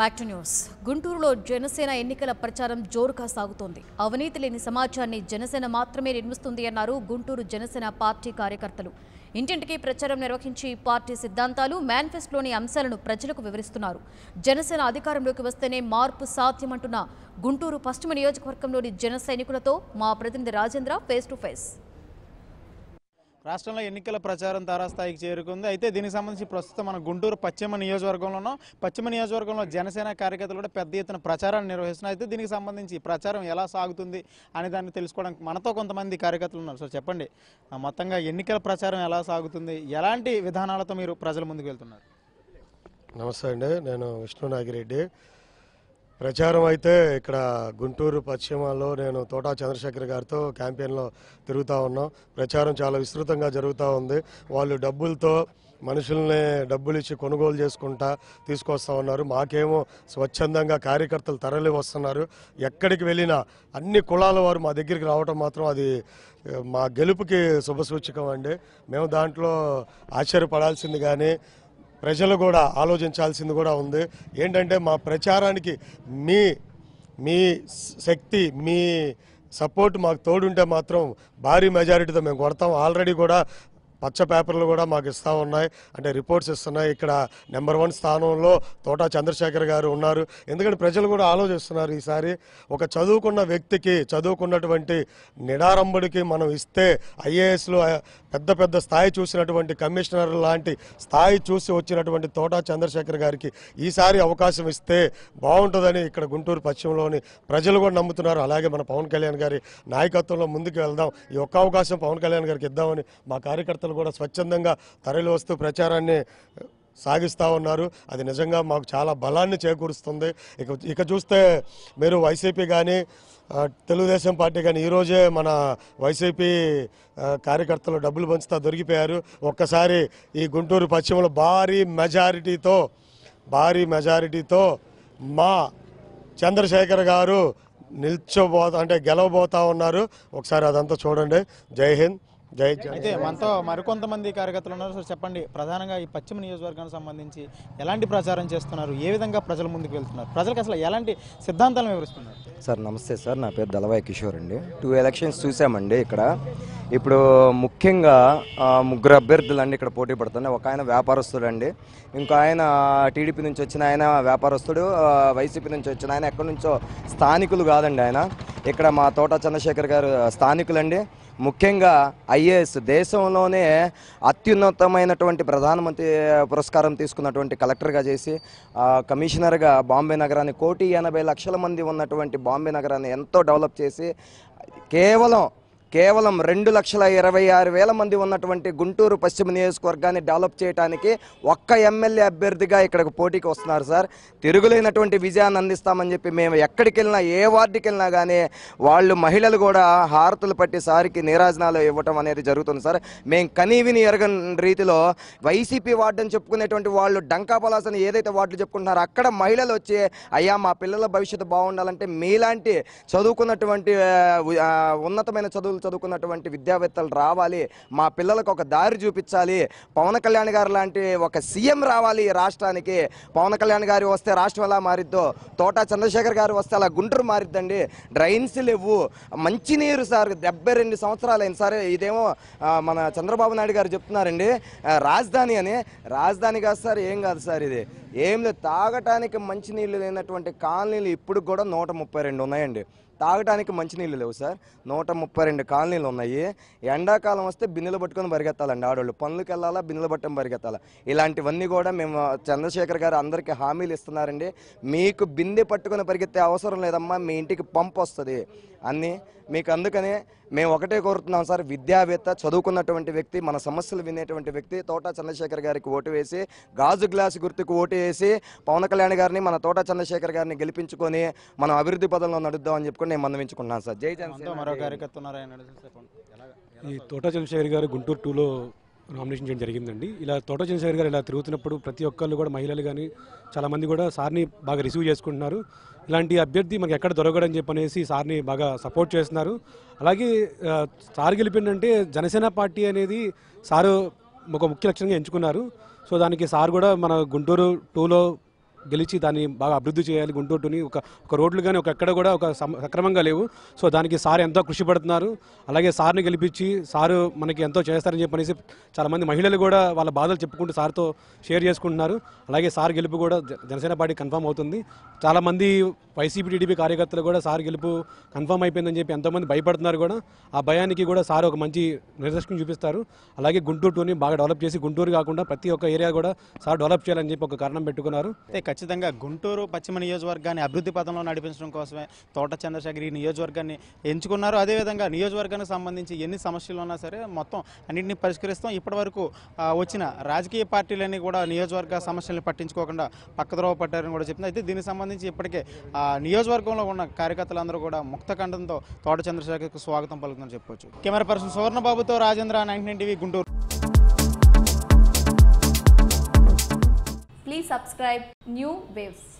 back to news గుంటూరులో జనసేన ఎన్నికల ప్రచారం జోరుగా సాగుతోంది అవినీతి లేని సమాజాన్ని జనసేన మాత్రమే నిర్మిస్తుంది అన్నారు గుంటూరు జనసేన పార్టీ కార్యకర్తలు ఇంటింటికి ప్రచారం నిర్వహించి పార్టీ సిద్ధాంతాలు మేనిఫెస్టోలోని అంశాలను ప్రజలకు వివరిస్తున్నారు జనసేన అధికారంలోకి వస్తేనే మార్పు సాధ్యమంటున్న గుంటూరు పశ్చిమ నియోజకవర్గంలోని జన మా ప్రతినిధి రాజేంద్ర ఫేస్ టు ఫేస్ రాష్ట్రంలో ఎన్నికల ప్రచారం తారాస్థాయికి చేరుకుంది అయితే దీనికి సంబంధించి ప్రస్తుతం మన గుంటూరు పశ్చిమ నియోజకవర్గంలోనూ పశ్చిమ నియోజకవర్గంలో జనసేన కార్యకర్తలు కూడా పెద్ద ఎత్తున ప్రచారాన్ని నిర్వహిస్తున్నారు అయితే దీనికి సంబంధించి ప్రచారం ఎలా సాగుతుంది అనే దాన్ని తెలుసుకోవడానికి మనతో కొంతమంది కార్యకర్తలు ఉన్నారు సో చెప్పండి మొత్తంగా ఎన్నికల ప్రచారం ఎలా సాగుతుంది ఎలాంటి విధానాలతో మీరు ప్రజల ముందుకు వెళ్తున్నారు నమస్తే అండి నేను విష్ణు నాగిరెడ్డి ప్రచారం అయితే ఇక్కడ గుంటూరు పశ్చిమలో నేను తోటా చంద్రశేఖర్ గారితో క్యాంపెయిన్లో తిరుగుతూ ఉన్నాం ప్రచారం చాలా విస్తృతంగా జరుగుతూ ఉంది వాళ్ళు డబ్బులతో మనుషుల్ని డబ్బులు ఇచ్చి కొనుగోలు చేసుకుంటా తీసుకొస్తా ఉన్నారు మాకేమో స్వచ్ఛందంగా కార్యకర్తలు తరలి వస్తున్నారు ఎక్కడికి వెళ్ళినా అన్ని కులాల వారు మా దగ్గరికి రావటం మాత్రం అది మా గెలుపుకి శుభసూచకం అండి మేము దాంట్లో ఆశ్చర్యపడాల్సింది కానీ ప్రజలు కూడా ఆలోచించాల్సింది కూడా ఉంది ఏంటంటే మా ప్రచారానికి మీ మీ శక్తి మీ సపోర్ట్ మాకు తోడుంటే మాత్రం భారీ మెజారిటీతో మేము కొడతాం ఆల్రెడీ కూడా పచ్చ పేపర్లు కూడా మాకు ఇస్తూ ఉన్నాయి అంటే రిపోర్ట్స్ ఇస్తున్నాయి ఇక్కడ నెంబర్ వన్ స్థానంలో తోటా చంద్రశేఖర్ గారు ఉన్నారు ఎందుకంటే ప్రజలు కూడా ఆలోచిస్తున్నారు ఈసారి ఒక చదువుకున్న వ్యక్తికి చదువుకున్నటువంటి నిడారంభుడికి మనం ఇస్తే ఐఏఎస్లో పెద్ద పెద్ద స్థాయి చూసినటువంటి కమిషనర్ లాంటి స్థాయి చూసి వచ్చినటువంటి తోటా చంద్రశేఖర్ గారికి ఈసారి అవకాశం ఇస్తే బాగుంటుందని ఇక్కడ గుంటూరు పశ్చిమలోని ప్రజలు కూడా నమ్ముతున్నారు అలాగే మన పవన్ కళ్యాణ్ గారి నాయకత్వంలో ముందుకు వెళ్దాం ఈ ఒక్క అవకాశం పవన్ కళ్యాణ్ గారికి ఇద్దామని మా కార్యకర్త కార్యకర్తలు కూడా స్వచ్ఛందంగా తరలి వస్తూ ప్రచారాన్ని సాగిస్తూ ఉన్నారు అది నిజంగా మాకు చాలా బలాన్ని చేకూరుస్తుంది ఇక ఇక చూస్తే మీరు వైసీపీ కానీ తెలుగుదేశం పార్టీ కానీ ఈరోజే మన వైసీపీ కార్యకర్తలు డబ్బులు పంచుతా దొరికిపోయారు ఒక్కసారి ఈ గుంటూరు పశ్చిమలో భారీ మెజారిటీతో భారీ మెజారిటీతో మా చంద్రశేఖర్ గారు నిల్చోబో అంటే గెలవబోతా ఉన్నారు ఒకసారి అదంతా చూడండి జై హింద్ జై అయితే మనతో మరికొంతమంది కార్యకర్తలు ఉన్నారు సార్ చెప్పండి ప్రధానంగా ఈ పశ్చిమ నియోజకవర్గానికి సంబంధించి ఎలాంటి ప్రచారం చేస్తున్నారు ఏ విధంగా ప్రజల ముందుకు వెళ్తున్నారు ప్రజలకు అసలు ఎలాంటి సిద్ధాంతాలను వివరిస్తున్నారు సార్ నమస్తే సార్ నా పేరు దళవాయ్ కిషోర్ అండి టూ ఎలక్షన్స్ చూసామండి ఇక్కడ ఇప్పుడు ముఖ్యంగా ముగ్గురు అభ్యర్థులు అండి ఇక్కడ పోటీ పడుతున్నాయి ఒక ఆయన వ్యాపారస్తుడు అండి ఇంకో ఆయన టీడీపీ నుంచి వచ్చిన ఆయన వ్యాపారస్తుడు వైసీపీ నుంచి వచ్చిన ఆయన ఎక్కడి నుంచో స్థానికులు కాదండి ఆయన ఇక్కడ మా తోట చంద్రశేఖర్ గారు స్థానికులండి ముఖ్యంగా ఐఏఎస్ దేశంలోనే అత్యున్నతమైనటువంటి ప్రధానమంత్రి పురస్కారం తీసుకున్నటువంటి కలెక్టర్గా చేసి కమిషనర్గా బాంబే నగరాన్ని కోటి ఎనభై లక్షల మంది ఉన్నటువంటి బాంబే నగరాన్ని ఎంతో డెవలప్ చేసి కేవలం కేవలం రెండు లక్షల ఇరవై ఆరు వేల మంది ఉన్నటువంటి గుంటూరు పశ్చిమ నియోజకవర్గాన్ని డెవలప్ చేయడానికి ఒక్క ఎమ్మెల్యే అభ్యర్థిగా ఇక్కడికి పోటీకి వస్తున్నారు సార్ తిరుగులేనటువంటి విజయాన్ని అందిస్తామని చెప్పి మేము ఎక్కడికి వెళ్ళినా ఏ వార్డుకి వెళ్ళినా కానీ వాళ్ళు మహిళలు కూడా హారతులు పట్టి సారికి నీరాజనాలు ఇవ్వటం అనేది జరుగుతుంది సార్ మేము కనీవిని ఎరగని రీతిలో వైసీపీ వార్డు అని చెప్పుకునేటువంటి వాళ్ళు డంకా పలాసని ఏదైతే వార్డులు చెప్పుకుంటున్నారో అక్కడ మహిళలు వచ్చి అయ్యా మా పిల్లల భవిష్యత్తు బాగుండాలంటే మీలాంటి చదువుకున్నటువంటి ఉన్నతమైన చదువులు చదువుకున్నటువంటి విద్యావేత్తలు రావాలి మా పిల్లలకు ఒక దారి చూపించాలి పవన్ కళ్యాణ్ గారు లాంటి ఒక సీఎం రావాలి రాష్ట్రానికి పవన్ కళ్యాణ్ గారు వస్తే రాష్ట్రం ఎలా మారిద్దో తోటా చంద్రశేఖర్ గారు వస్తే అలా గుంటూరు మారిద్దండి డ్రైన్స్ లేవు మంచినీరు సార్ డెబ్బై రెండు సంవత్సరాలు అయింది సార్ ఇదేమో మన చంద్రబాబు నాయుడు గారు చెప్తున్నారండి రాజధాని అని రాజధాని కాదు సార్ ఏం కాదు సార్ ఇది ఏం లేదు తాగటానికి మంచినీళ్ళు లేనటువంటి కాలనీలు ఇప్పుడు కూడా నూట ముప్పై రెండు ఉన్నాయండి మంచి మంచినీళ్ళు లేవు సార్ నూట ముప్పై రెండు కాలనీలు ఉన్నాయి ఎండాకాలం వస్తే బిన్నెలు పట్టుకొని పరిగెత్తాలండి ఆడవాళ్ళు పనులకు వెళ్ళాలా బిన్నెలు పట్టడం పరిగెత్తాలా ఇలాంటివన్నీ కూడా మేము చంద్రశేఖర్ గారు అందరికీ హామీలు ఇస్తున్నారండి మీకు బిందె పట్టుకొని పరిగెత్తే అవసరం లేదమ్మా మీ ఇంటికి పంప్ వస్తుంది అన్నీ మీకు అందుకనే మేము ఒకటే కోరుతున్నాం సార్ విద్యావేత్త చదువుకున్నటువంటి వ్యక్తి మన సమస్యలు వినేటువంటి వ్యక్తి తోట చంద్రశేఖర్ గారికి ఓటు వేసి గాజు గ్లాసు గుర్తుకు ఓటు చేసి పవన్ కళ్యాణ్ గారిని మన తోట చంద్రశేఖర్ గారిని గెలిపించుకొని మనం అభివృద్ధి పదంలో నడుద్దాం అని చెప్పి నేను మందమించుకున్నాను సార్ జై మరో ఈ తోట చంద్రశేఖర్ గారు గుంటూరు టూలో నామినేషన్ చేయడం జరిగిందండి ఇలా తోట చంద్రశేఖర్ గారు ఇలా తిరుగుతున్నప్పుడు ప్రతి ఒక్కళ్ళు కూడా మహిళలు కానీ చాలామంది కూడా సార్ని బాగా రిసీవ్ చేసుకుంటున్నారు ఇలాంటి అభ్యర్థి మనకి ఎక్కడ చెప్పి చెప్పనేసి సార్ని బాగా సపోర్ట్ చేస్తున్నారు అలాగే సార్ గెలిపిందంటే జనసేన పార్టీ అనేది సారు ఒక ముఖ్య లక్ష్యంగా ఎంచుకున్నారు సో దానికి సార్ కూడా మన గుంటూరు టూలో గెలిచి దాన్ని బాగా అభివృద్ధి చేయాలి టూని ఒక ఒక రోడ్లు కానీ ఒక ఎక్కడ కూడా ఒక సక్రమంగా లేవు సో దానికి సార్ ఎంతో కృషి పడుతున్నారు అలాగే సార్ని గెలిపించి సారు మనకి ఎంతో చేస్తారని చెప్పనేసి చాలామంది మహిళలు కూడా వాళ్ళ బాధలు చెప్పుకుంటూ సార్తో షేర్ చేసుకుంటున్నారు అలాగే సార్ గెలుపు కూడా జనసేన పార్టీ కన్ఫామ్ అవుతుంది చాలామంది వైసీపీ టీడీపీ కార్యకర్తలు కూడా సార్ గెలుపు కన్ఫర్మ్ అయిపోయిందని చెప్పి ఎంతోమంది భయపడుతున్నారు కూడా ఆ భయానికి కూడా సార్ ఒక మంచి నిర్దర్శనం చూపిస్తారు అలాగే గుంటూరు టూర్ని బాగా డెవలప్ చేసి గుంటూరు కాకుండా ప్రతి ఒక్క ఏరియా కూడా సార్ డెవలప్ చేయాలని చెప్పి ఒక కారణం పెట్టుకున్నారు అయితే ఖచ్చితంగా గుంటూరు పశ్చిమ నియోజకవర్గాన్ని అభివృద్ధి పథంలో నడిపించడం కోసమే తోట చంద్రశేఖర్ ఈ నియోజకవర్గాన్ని ఎంచుకున్నారు అదేవిధంగా నియోజకవర్గానికి సంబంధించి ఎన్ని సమస్యలు ఉన్నా సరే మొత్తం అన్నింటినీ పరిష్కరిస్తాం ఇప్పటివరకు వచ్చిన రాజకీయ పార్టీలన్నీ కూడా నియోజకవర్గ సమస్యలను పట్టించుకోకుండా పక్కద్రోవ పట్టారని కూడా చెప్పింది అయితే దీనికి సంబంధించి ఇప్పటికే నియోజకవర్గంలో ఉన్న కార్యకర్తలందరూ కూడా కంఠంతో తోట చంద్రశేఖర్కు స్వాగతం పలుకుందని చెప్పొచ్చు కెమెరా పర్సన్ సువర్ణబాబుతో Rajendra nineteen TV Guntur please subscribe new waves